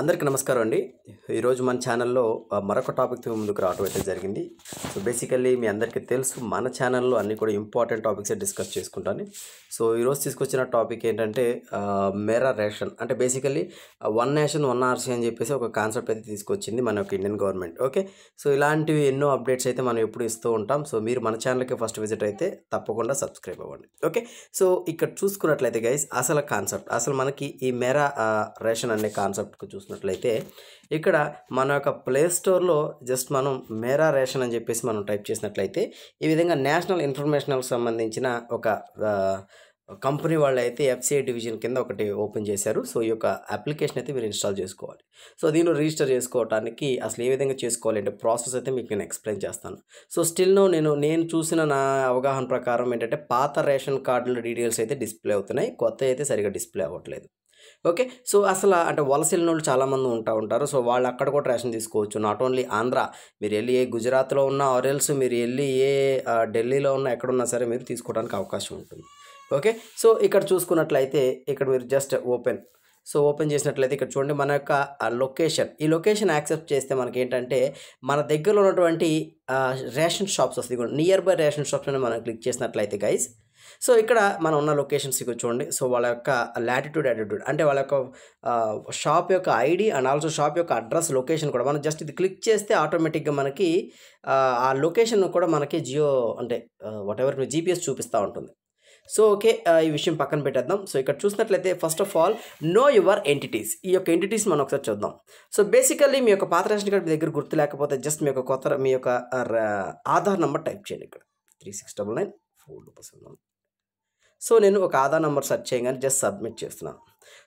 అందరికీ నమస్కారం అండి ఈరోజు మన ఛానల్లో మరొక టాపిక్ ముందుకు రావడం అయితే జరిగింది సో బేసికల్లీ మీ అందరికీ తెలుసు మన ఛానల్లో అన్ని కూడా ఇంపార్టెంట్ టాపిక్సే డిస్కస్ చేసుకుంటాను సో ఈరోజు తీసుకొచ్చిన టాపిక్ ఏంటంటే మేరా రేషన్ అంటే basically one nation one RC అని చెప్పేసి ఒక కాన్సెప్ట్ అయితే తీసుకొచ్చింది మన ఇండియన్ గవర్నమెంట్ ఓకే సో ఇలాంటివి ఎన్నో అప్డేట్స్ అయితే మనం ఎప్పుడు ఇస్తూ ఉంటాం సో మీరు మన ఛానల్కి ఫస్ట్ విజిట్ అయితే తప్పకుండా సబ్స్క్రైబ్ అవ్వండి ఓకే సో ఇక్కడ చూసుకున్నట్లయితే గైస్ అసలు కాన్సెప్ట్ అసలు మనకి ఈ మేరా రేషన్ అనే కాన్సెప్ట్కి చూసినట్లయితే ఇక్కడ మన యొక్క ప్లే స్టోర్లో జస్ట్ మనం మేరా రేషన్ అని చెప్పేసి మనం టైప్ చేసినట్లయితే ఈ విధంగా నేషనల్ ఇన్ఫర్మేషనల్కి సంబంధించిన ఒక కంపెనీ వాళ్ళు అయితే ఎఫ్సిఐ డివిజన్ కింద ఒకటి ఓపెన్ చేశారు సో ఈ యొక్క అప్లికేషన్ అయితే మీరు ఇన్స్టాల్ చేసుకోవాలి సో దీనిలో రిజిస్టర్ చేసుకోవడానికి అసలు ఏ విధంగా చేసుకోవాలి అంటే ప్రాసెస్ అయితే మీకు నేను ఎక్స్ప్లెయిన్ చేస్తాను సో స్టిల్ నేను నేను చూసిన నా అవగాహన ప్రకారం ఏంటంటే పాత రేషన్ కార్డుల డీటెయిల్స్ అయితే డిస్ప్లే అవుతున్నాయి కొత్త అయితే సరిగా డిస్ప్లే అవ్వట్లేదు ఓకే సో అసలు అంటే వలస వెళ్ళిన వాళ్ళు చాలామంది ఉంటా ఉంటారు సో వాళ్ళు అక్కడ కూడా రేషన్ తీసుకోవచ్చు నాట్ ఓన్లీ ఆంధ్ర మీరు వెళ్ళి ఏ గుజరాత్లో ఉన్న ఆరెల్స్ మీరు వెళ్ళి ఏ ఢిల్లీలో ఉన్న ఎక్కడున్నా సరే మీరు తీసుకోవడానికి అవకాశం ఉంటుంది ఓకే సో ఇక్కడ చూసుకున్నట్లయితే ఇక్కడ మీరు జస్ట్ ఓపెన్ సో ఓపెన్ చేసినట్లయితే ఇక్కడ చూడండి మన యొక్క లొకేషన్ ఈ లొకేషన్ యాక్సెప్ట్ చేస్తే మనకి ఏంటంటే మన దగ్గర ఉన్నటువంటి రేషన్ షాప్స్ వస్తుంది నియర్ బై రేషన్ షాప్స్ అని మనం క్లిక్ చేసినట్లయితే గైస్ సో ఇక్కడ మనం ఉన్న లొకేషన్స్ ఇక్కడ చూడండి సో వాళ్ళ యొక్క లాటిట్యూడ్ యాటిట్యూడ్ అంటే వాళ్ళ యొక్క షాప్ యొక్క ఐడి అండ్ ఆల్సో షాప్ యొక్క అడ్రస్ లొకేషన్ కూడా మనం జస్ట్ ఇది క్లిక్ చేస్తే ఆటోమేటిక్గా మనకి ఆ లొకేషన్ కూడా మనకి జియో అంటే వాట్ ఎవర్ జీపీఎస్ చూపిస్తూ ఉంటుంది సో ఓకే ఈ విషయం పక్కన పెట్టేద్దాం సో ఇక్కడ చూసినట్లయితే first of all know your entities ఈ యొక్క ఎంటిటీస్ మనం ఒకసారి చూద్దాం సో బేసికల్లీ మీ యొక్క పాత రేషన్ కార్డు మీ దగ్గర గుర్తు లేకపోతే జస్ట్ మీ యొక్క కొత్త మీ యొక్క ఆధార్ నెంబర్ టైప్ చేయండి ఇక్కడ three six double nine four double seven so నేను ఒక ఆధార్ నెంబర్ సెర్చ్ చేయగానే జస్ట్ సబ్మిట్ చేస్తున్నాను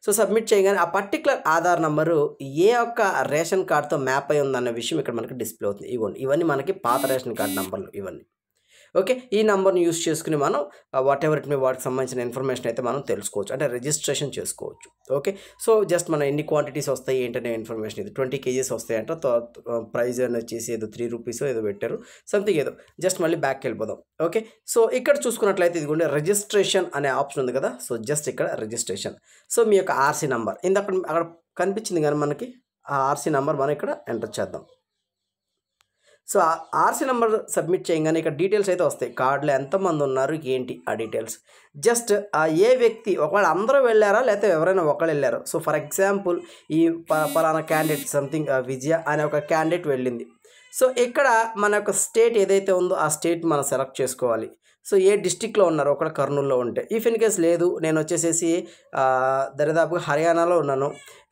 సో సబ్మిట్ చేయగానే ఆ పర్టికులర్ ఆధార్ నెంబరు ఏ ఒక్క రేషన్ కార్డ్తో మ్యాప్ అయి ఉందన్న విషయం ఇక్కడ మనకి డిస్ప్లే అవుతుంది ఇవ్వండి ఇవన్నీ మనకి పాత రేషన్ కార్డ్ నెంబర్లు ఇవన్నీ ఓకే ఈ నెంబర్ని యూస్ చేసుకుని మనం వాట్ ఎవర్ ఇట్ మీ వాటికి సంబంధించిన ఇన్ఫర్మేషన్ అయితే మనం తెలుసుకోవచ్చు అంటే రిజిస్ట్రేషన్ చేసుకోవచ్చు ఓకే సో జస్ట్ మనం ఎన్ని క్వాంటిటీస్ వస్తాయి ఏంటనే ఇన్ఫర్మేషన్ ఇది ట్వంటీ కేజీస్ వస్తాయి ప్రైజ్ అని వచ్చేసి ఏదో త్రీ రూపీస్ ఏదో పెట్టారు సంథింగ్ ఏదో జస్ట్ మళ్ళీ బ్యాక్ వెళ్ళిపోదాం ఓకే సో ఇక్కడ చూసుకున్నట్లయితే ఇదిగోండి రిజిస్ట్రేషన్ అనే ఆప్షన్ ఉంది కదా సో జస్ట్ ఇక్కడ రిజిస్ట్రేషన్ సో మీ యొక్క ఆర్సీ నెంబర్ ఇందాక అక్కడ కనిపించింది కానీ మనకి ఆ ఆర్సీ నెంబర్ మనం ఇక్కడ ఎంటర్ చేద్దాం సో ఆర్సీ నెంబర్ సబ్మిట్ చేయగానే ఇక్కడ డీటెయిల్స్ అయితే వస్తాయి కార్డులో ఎంతమంది ఉన్నారు ఏంటి ఆ డీటెయిల్స్ జస్ట్ ఆ ఏ వ్యక్తి ఒకవేళ అందరూ వెళ్ళారా లేకపోతే ఎవరైనా ఒకళ్ళు వెళ్ళారు సో ఫర్ ఎగ్జాంపుల్ ఈ పలానా క్యాండిడేట్ సంథింగ్ విజయ అనే ఒక క్యాండిడేట్ వెళ్ళింది సో ఇక్కడ మన యొక్క స్టేట్ ఏదైతే ఉందో ఆ స్టేట్ మనం సెలెక్ట్ చేసుకోవాలి సో ఏ డిస్టిక్లో ఉన్నారు అక్కడ కర్నూలులో ఉంటే ఇఫ్ ఇన్ కేస్ లేదు నేను వచ్చేసేసి దరిదాపుగా హర్యానాలో ఉన్నాను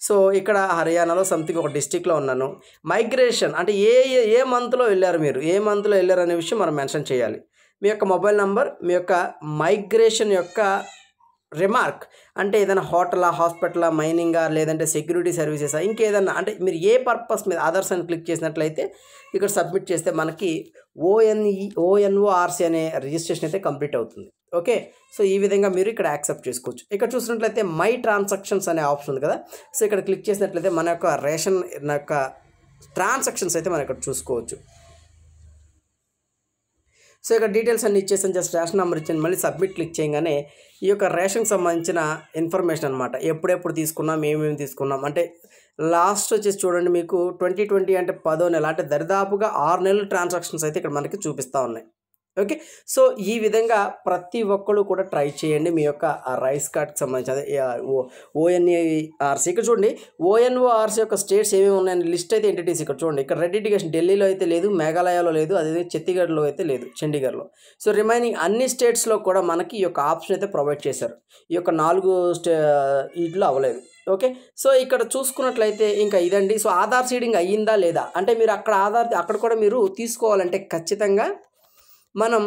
సో ఇక్కడ హర్యానాలో సంథింగ్ ఒక డిస్టిక్లో ఉన్నాను మైగ్రేషన్ అంటే ఏ ఏ మంత్లో వెళ్ళారు మీరు ఏ మంత్లో వెళ్ళారు అనే విషయం మనం మెన్షన్ చేయాలి మీ యొక్క మొబైల్ నెంబర్ మీ యొక్క మైగ్రేషన్ యొక్క రిమార్క్ అంటే ఏదైనా హోటలా హాస్పిటలా మైనింగా లేదంటే సెక్యూరిటీ సర్వీసెస్ ఇంకేదన్నా అంటే మీరు ఏ పర్పస్ మీద అదర్స్ అని క్లిక్ చేసినట్లయితే ఇక్కడ సబ్మిట్ చేస్తే మనకి ఓఎన్ఈ ఓఎన్ఓఆర్సీ e, అనే రిజిస్ట్రేషన్ అయితే కంప్లీట్ అవుతుంది ఓకే సో ఈ విధంగా మీరు ఇక్కడ యాక్సెప్ట్ చేసుకోవచ్చు ఇక్కడ చూసినట్లయితే మై ట్రాన్సాక్షన్స్ అనే ఆప్షన్ ఉంది కదా సో ఇక్కడ క్లిక్ చేసినట్లయితే మన యొక్క రేషన్ యొక్క ట్రాన్సాక్షన్స్ అయితే మనం ఇక్కడ చూసుకోవచ్చు సో ఇక డీటెయిల్స్ అన్ని ఇచ్చేసాను జస్ట్ రేషన్ నెంబర్ ఇచ్చాను మళ్ళీ సబ్మిట్ క్లిక్ చేయగానే ఈ యొక్క రేషన్కి సంబంధించిన ఇన్ఫర్మేషన్ అనమాట ఎప్పుడెప్పుడు తీసుకున్నాం ఏమేమి తీసుకున్నాం అంటే లాస్ట్ వచ్చేసి చూడండి మీకు ట్వంటీ ట్వంటీ అంటే పదో నెల అంటే దరిదాపుగా ఆరు నెలల ట్రాన్సాక్షన్స్ అయితే ఇక్కడ మనకి చూపిస్తూ ఉన్నాయి ఓకే సో ఈ విధంగా ప్రతి ఒక్కరు కూడా ట్రై చేయండి మీ యొక్క రైస్ కార్డ్కి సంబంధించి అదే ఓఎన్ఏఆర్సీ ఇక్కడ చూడండి ఓఎన్ఓఆర్సీ యొక్క స్టేట్స్ ఏమేమి ఉన్నాయని లిస్ట్ అయితే ఎంటిటీస్ ఇక్కడ చూడండి ఇక్కడ రెడ్ ఇండికేషన్ ఢిల్లీలో అయితే లేదు మేఘాలయలో లేదు అదే ఛత్తీగఢ్లో అయితే లేదు చండీగఢ్లో సో రిమైనింగ్ అన్ని స్టేట్స్లో కూడా మనకి ఈ యొక్క ఆప్షన్ అయితే ప్రొవైడ్ చేశారు ఈ యొక్క నాలుగు స్టే వీటిలో అవ్వలేదు ఓకే సో ఇక్కడ చూసుకున్నట్లయితే ఇంకా ఇదండి సో ఆధార్ సీడింగ్ అయ్యిందా లేదా అంటే మీరు అక్కడ ఆధార్ అక్కడ కూడా మీరు తీసుకోవాలంటే ఖచ్చితంగా మనం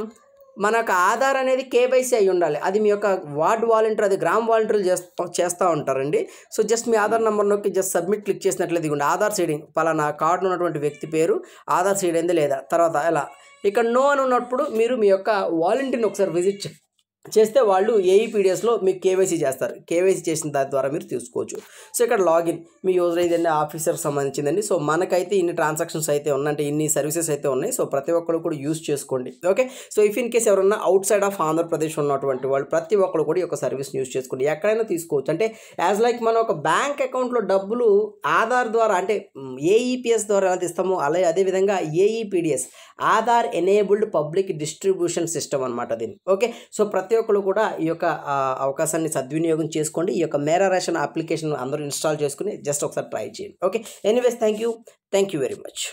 మనకు ఆధార్ అనేది కేవైసీ అయి ఉండాలి అది మీ యొక్క వార్డ్ వాలంటీర్ అది గ్రామ వాలంటీర్లు చేస్తా చేస్తూ ఉంటారండి సో జస్ట్ మీ ఆధార్ నెంబర్ నొక్కి జస్ట్ సబ్మిట్ క్లిక్ చేసినట్లయితే ఇవ్వండి ఆధార్ సైడింగ్ పలానా కార్డు ఉన్నటువంటి వ్యక్తి పేరు ఆధార్ సైడ్ అయింది లేదా తర్వాత ఎలా ఇక్కడ నో అని ఉన్నప్పుడు మీరు మీ యొక్క వాలంటీర్ని ఒకసారి విజిట్ చేస్తే వాళ్ళు ఏఈపీడిఎస్లో e మీకు కేవైసీ చేస్తారు కేవైసీ చేసిన దాని ద్వారా మీరు తీసుకోవచ్చు సో ఇక్కడ లాగిన్ మీ యూజర్ ఇదండి ఆఫీసర్కి సంబంధించిందండి సో మనకైతే ఇన్ని ట్రాన్సాక్షన్స్ అయితే ఉన్నాయంటే ఇన్ని సర్వీసెస్ అయితే ఉన్నాయి సో ప్రతి ఒక్కరు కూడా యూజ్ చేసుకోండి okay so if in case ఎవరన్నా అవుట్ సైడ్ ఆఫ్ ఆంధ్రప్రదేశ్ ఉన్నటువంటి వాళ్ళు ప్రతి ఒక్కరు కూడా ఒక సర్వీస్ని యూజ్ చేసుకోండి ఎక్కడైనా తీసుకోవచ్చు అంటే యాజ్ లైక్ మనం ఒక బ్యాంక్ అకౌంట్లో డబ్బులు ఆధార్ ద్వారా అంటే ఏఈపిఎస్ e ద్వారా ఎలా తీస్తామో అలాగే అదేవిధంగా AEPDS e Aadhaar enabled public distribution system అనమాట దీన్ని ఓకే సో ప్రతి ఒక్కరు కూడా ఈ యొక్క అవకాశాన్ని సద్వినియోగం చేసుకోండి ఈ యొక్క మేరా రేషన్ అప్లికేషన్ అందరూ ఇన్స్టాల్ చేసుకుని జస్ట్ ఒకసారి ట్రై చేయండి okay anyways thank you thank you very much